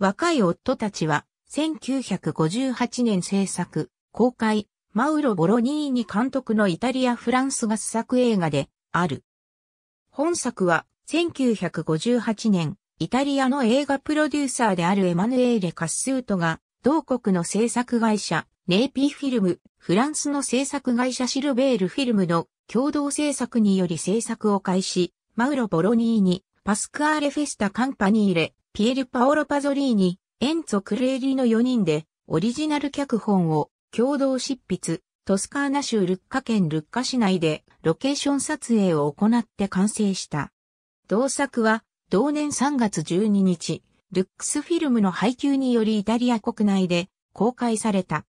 若い夫たちは、1958年制作、公開、マウロ・ボロニーニ監督のイタリア・フランス合作映画で、ある。本作は、1958年、イタリアの映画プロデューサーであるエマヌエーレ・カッスートが、同国の制作会社、ネイピーフィルム、フランスの制作会社シルベールフィルムの共同制作により制作を開始、マウロ・ボロニーニ、パスクアーレ・フェスタ・カンパニーレ、ピエル・パオロ・パゾリーニ、エンツォ・クレーリの4人で、オリジナル脚本を共同執筆、トスカーナ州ルッカ県ルッカ市内でロケーション撮影を行って完成した。同作は、同年3月12日、ルックスフィルムの配給によりイタリア国内で公開された。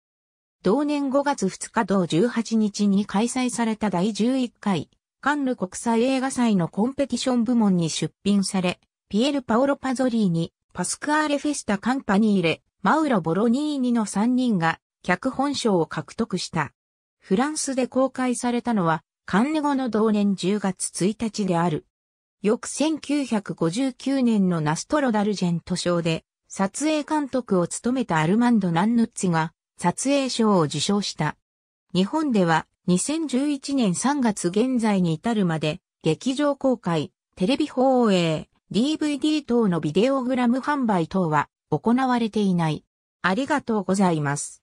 同年5月2日同18日に開催された第11回、カンヌ国際映画祭のコンペティション部門に出品され、ピエル・パオロ・パゾリーニ、パスクアーレ・フェスタ・カンパニーレ、マウロ・ボロニーニの3人が脚本賞を獲得した。フランスで公開されたのは、カンネゴの同年10月1日である。翌1959年のナストロダルジェント賞で、撮影監督を務めたアルマンド・ナンヌッツが、撮影賞を受賞した。日本では、2011年3月現在に至るまで、劇場公開、テレビ放映、DVD 等のビデオグラム販売等は行われていない。ありがとうございます。